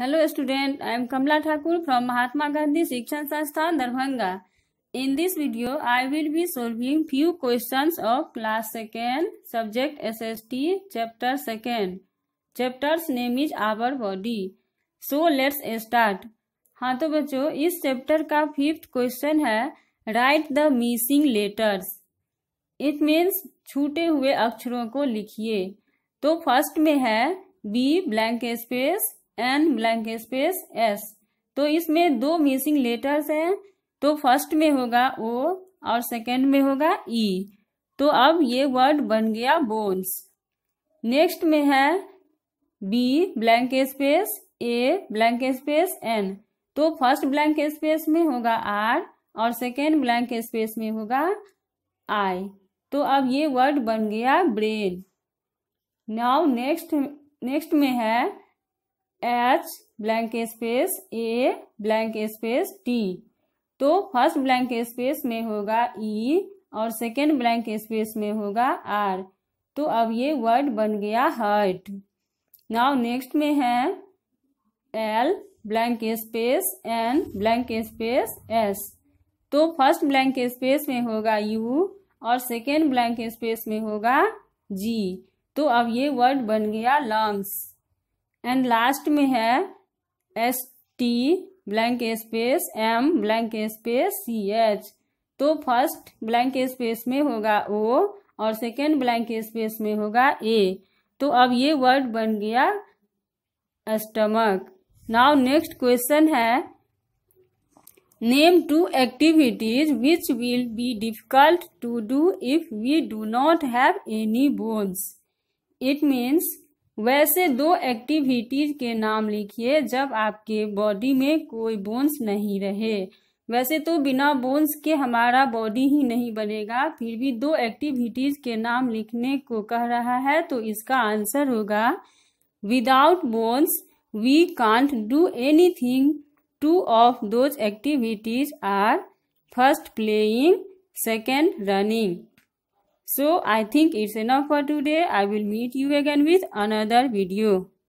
Hello student I am Kamla Thakur from Mahatma Gandhi Shikshan Sansthan Darbhanga in this video I will be solving few question of class second subject S S T chapter second chapter name is our body so let's start हाँ तो बच्चों इस चैप्टर का fifth question है right the missing letters it means छूटे हुए अक्षरों को लिखिए तो फर्स्ट में है B blank space N blank space S तो इसमें दो मिसिंग लेटर्स हैं तो फर्स्ट में होगा ओ और सेकेंड में होगा ई e. तो अब ये वर्ड बन गया बोन्स नेक्स्ट में है B blank space A blank space N तो फर्स्ट ब्लैंक स्पेस में होगा आर और सेकेंड ब्लैंक स्पेस में होगा आई तो अब ये वर्ड बन गया ब्रेन नाउ नेक्स्ट नेक्स्ट में है H blank space A blank space T तो फर्स्ट ब्लैंक स्पेस में होगा ई e और सेकेंड ब्लैंक स्पेस में होगा आर तो अब ये वर्ड बन गया हर्ट नाउ नेक्स्ट में है L blank space N blank space S तो फर्स्ट ब्लैंक स्पेस में होगा यू और सेकेंड ब्लैंक स्पेस में होगा जी तो अब ये वर्ड बन गया लंग्स एंड लास्ट में है S T blank space M blank space C H तो फर्स्ट ब्लैंक स्पेस में होगा ओ और सेकेंड ब्लैंक स्पेस में होगा ए तो अब ये वर्ड बन गया स्टमक नाउ नेक्स्ट क्वेश्चन है name to activities which will be difficult to do if we do not have any bones it means वैसे दो एक्टिविटीज के नाम लिखिए जब आपके बॉडी में कोई बोन्स नहीं रहे वैसे तो बिना बोन्स के हमारा बॉडी ही नहीं बनेगा फिर भी दो एक्टिविटीज के नाम लिखने को कह रहा है तो इसका आंसर होगा without bones we can't do anything two of those activities are first playing second running So I think it's enough for today. I will meet you again with another video.